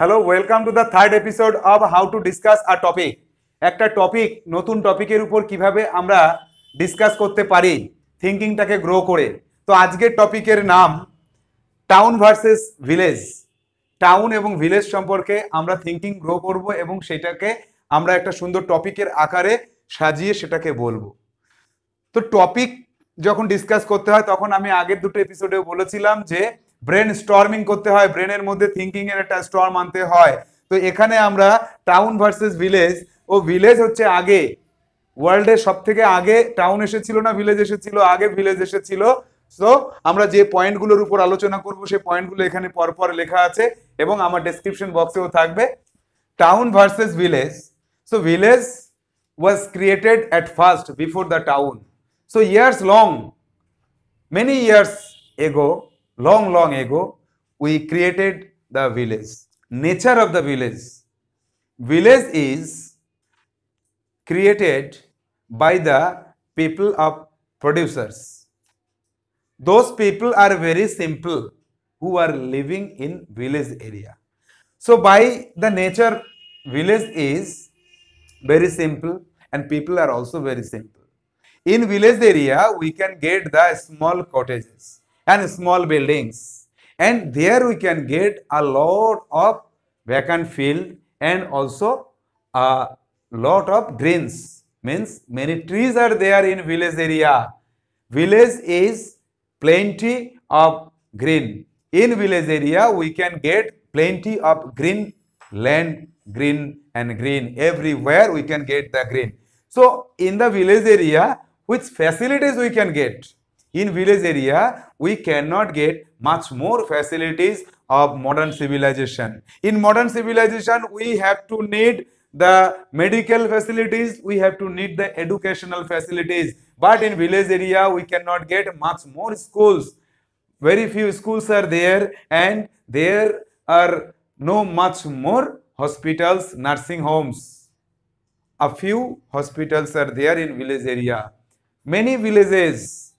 Hello welcome to the third episode of how to discuss a topic একটা topic নতুন টপিকের উপর কিভাবে আমরা ডিসকাস করতে পারি থিঙ্কিংটাকে গ্রো করে তো আজকের টপিকের নাম টাউন ভার্সেস ভিলেজ টাউন এবং ভিলেজ সম্পর্কে আমরা থিঙ্কিং গ্রো করব এবং সেটাকে আমরা একটা সুন্দর টপিকের আকারে সাজিয়ে সেটাকে বলবো তো টপিক যখন ডিসকাস করতে হয় তখন আমি আগের দুটো এপিসোডেও বলেছিলাম যে ব্রেন স্টর্মিং করতে হয় ব্রেনের মধ্যে থিঙ্কিং এর একটা স্টর্ম আনতে হয় তো এখানে আমরা টাউন ভার্সেস ভিলেজ ও ভিলেজ হচ্ছে আগে ওয়ার্ল্ডে সব থেকে আগে টাউন এসেছিল না ভিলেজ এসেছিল আগে ভিলেজ এসেছিল সো আমরা যে পয়েন্টগুলোর উপর আলোচনা করব সেই পয়েন্টগুলো এখানে পরপর লেখা আছে এবং আমার ডেসক্রিপশন বক্সেও থাকবে town versus village so village was created at first before the town so years long many years ago long, long ago, we created the village. Nature of the village. Village is created by the people of producers. Those people are very simple who are living in village area. So by the nature, village is very simple and people are also very simple. In village area, we can get the small cottages and small buildings. And there we can get a lot of vacant field and also a lot of greens. Means many trees are there in village area. Village is plenty of green. In village area, we can get plenty of green land, green and green. Everywhere we can get the green. So, in the village area, which facilities we can get? In village area, we cannot get much more facilities of modern civilization. In modern civilization, we have to need the medical facilities, we have to need the educational facilities. But in village area, we cannot get much more schools. Very few schools are there and there are no much more hospitals, nursing homes. A few hospitals are there in village area. Many villages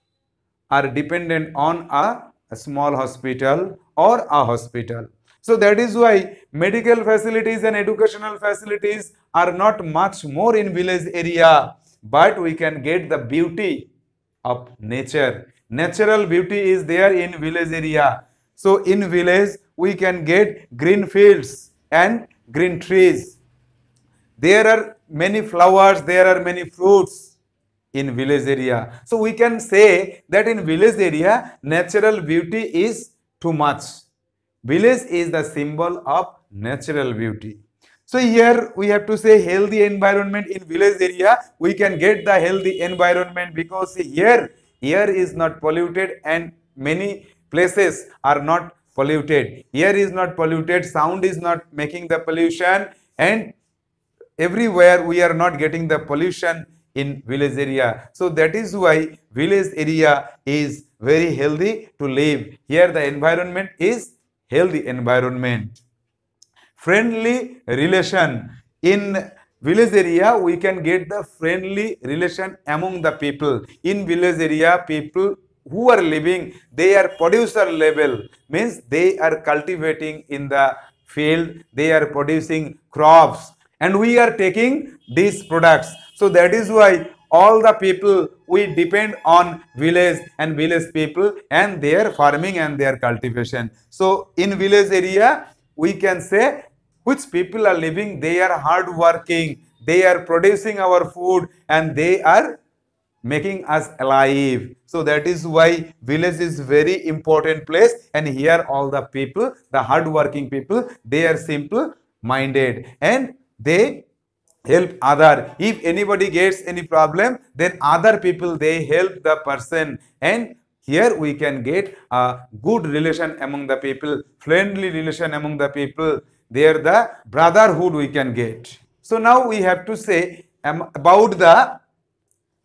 are dependent on a, a small hospital or a hospital. So that is why medical facilities and educational facilities are not much more in village area, but we can get the beauty of nature. Natural beauty is there in village area. So in village, we can get green fields and green trees. There are many flowers, there are many fruits in village area. So we can say that in village area, natural beauty is too much. Village is the symbol of natural beauty. So here we have to say healthy environment in village area. We can get the healthy environment because here air is not polluted and many places are not polluted. Air is not polluted, sound is not making the pollution and everywhere we are not getting the pollution in village area. So that is why village area is very healthy to live. Here the environment is healthy environment. Friendly relation. In village area we can get the friendly relation among the people. In village area people who are living they are producer level means they are cultivating in the field they are producing crops and we are taking these products so that is why all the people we depend on village and village people and their farming and their cultivation so in village area we can say which people are living they are hard working they are producing our food and they are making us alive so that is why village is very important place and here all the people the hard working people they are simple minded and they help other if anybody gets any problem then other people they help the person and here we can get a good relation among the people friendly relation among the people there the brotherhood we can get so now we have to say about the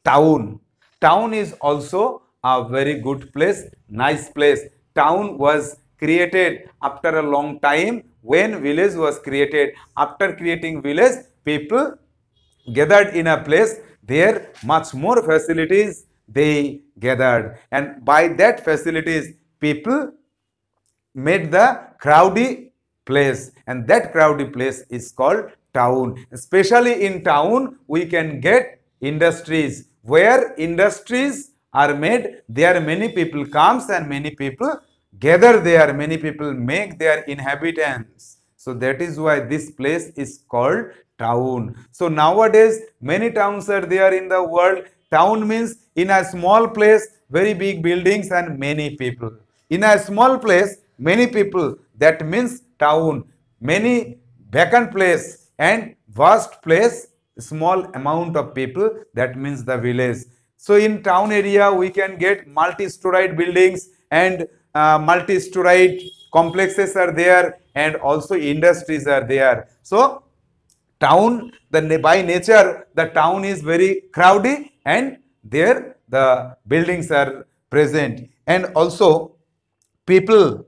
town town is also a very good place nice place town was created after a long time when village was created. After creating village, people gathered in a place. There much more facilities they gathered. And by that facilities, people made the crowdy place. And that crowdy place is called town. Especially in town, we can get industries. Where industries are made, there many people comes and many people gather there many people make their inhabitants so that is why this place is called town so nowadays many towns are there in the world town means in a small place very big buildings and many people in a small place many people that means town many vacant place and vast place small amount of people that means the village so in town area we can get multi-storied buildings and uh, multi-storeyed complexes are there and also industries are there. So town, the, by nature, the town is very crowded and there the buildings are present and also people,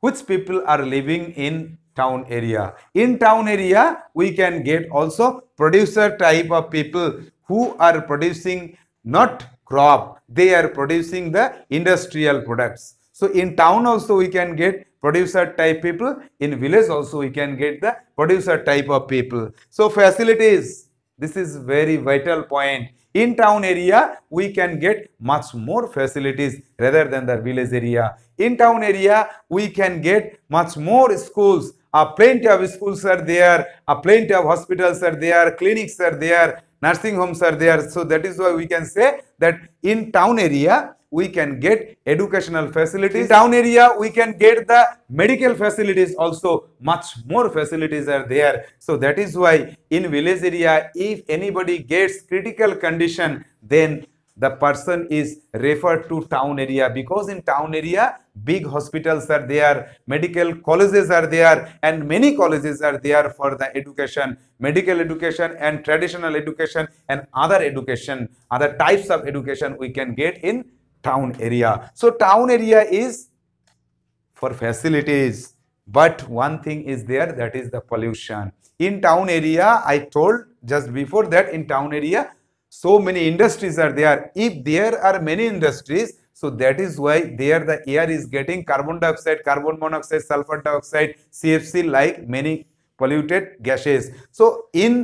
which people are living in town area. In town area, we can get also producer type of people who are producing not crop. They are producing the industrial products. So in town also we can get producer type people. In village also we can get the producer type of people. So facilities, this is very vital point. In town area, we can get much more facilities rather than the village area. In town area, we can get much more schools uh, plenty of schools are there, uh, plenty of hospitals are there, clinics are there, nursing homes are there. So that is why we can say that in town area, we can get educational facilities. In town area, we can get the medical facilities also. Much more facilities are there. So that is why in village area, if anybody gets critical condition, then the person is referred to town area because in town area big hospitals are there medical colleges are there and many colleges are there for the education medical education and traditional education and other education other types of education we can get in town area so town area is for facilities but one thing is there that is the pollution in town area i told just before that in town area so many industries are there if there are many industries so that is why there the air is getting carbon dioxide carbon monoxide sulfur dioxide cfc like many polluted gases so in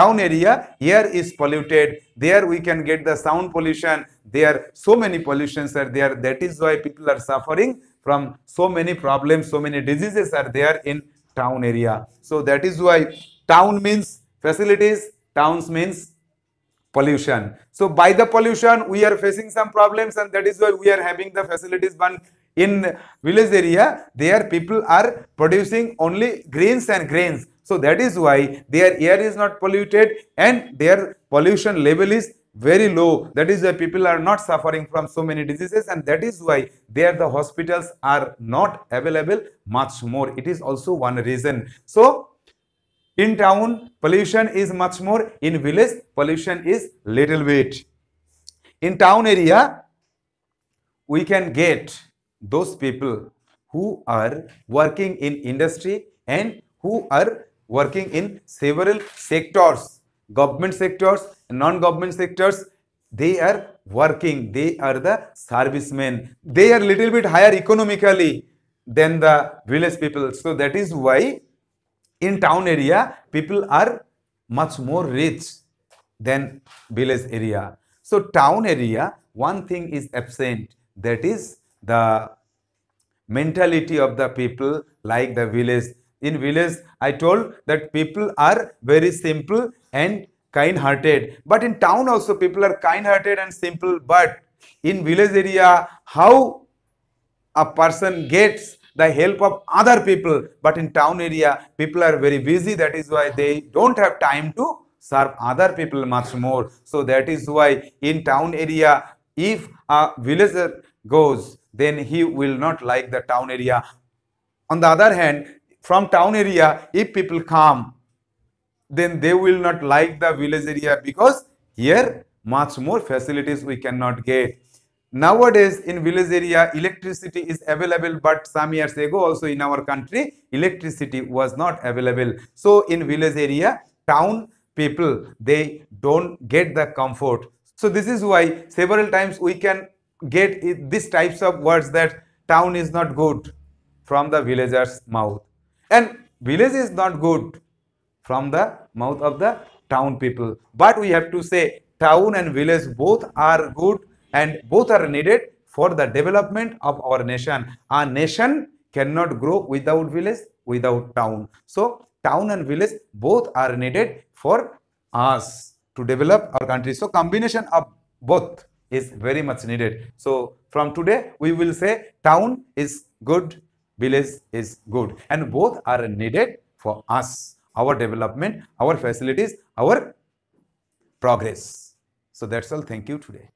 town area air is polluted there we can get the sound pollution there so many pollutions are there that is why people are suffering from so many problems so many diseases are there in town area so that is why town means facilities towns means pollution. So by the pollution, we are facing some problems and that is why we are having the facilities one in village area. There people are producing only grains and grains. So that is why their air is not polluted and their pollution level is very low. That is why people are not suffering from so many diseases and that is why there the hospitals are not available much more. It is also one reason. So in town, pollution is much more. In village, pollution is little bit. In town area, we can get those people who are working in industry and who are working in several sectors, government sectors, non-government sectors. They are working. They are the servicemen. They are little bit higher economically than the village people. So that is why in town area, people are much more rich than village area. So town area, one thing is absent, that is the mentality of the people like the village. In village, I told that people are very simple and kind-hearted. But in town also, people are kind-hearted and simple. But in village area, how a person gets the help of other people but in town area people are very busy that is why they don't have time to serve other people much more so that is why in town area if a villager goes then he will not like the town area on the other hand from town area if people come then they will not like the village area because here much more facilities we cannot get Nowadays in village area electricity is available but some years ago also in our country electricity was not available. So in village area town people they don't get the comfort. So this is why several times we can get these types of words that town is not good from the villager's mouth and village is not good from the mouth of the town people. But we have to say town and village both are good and both are needed for the development of our nation. Our nation cannot grow without village, without town. So town and village both are needed for us to develop our country. So combination of both is very much needed. So from today we will say town is good, village is good and both are needed for us, our development, our facilities, our progress. So that's all. Thank you today.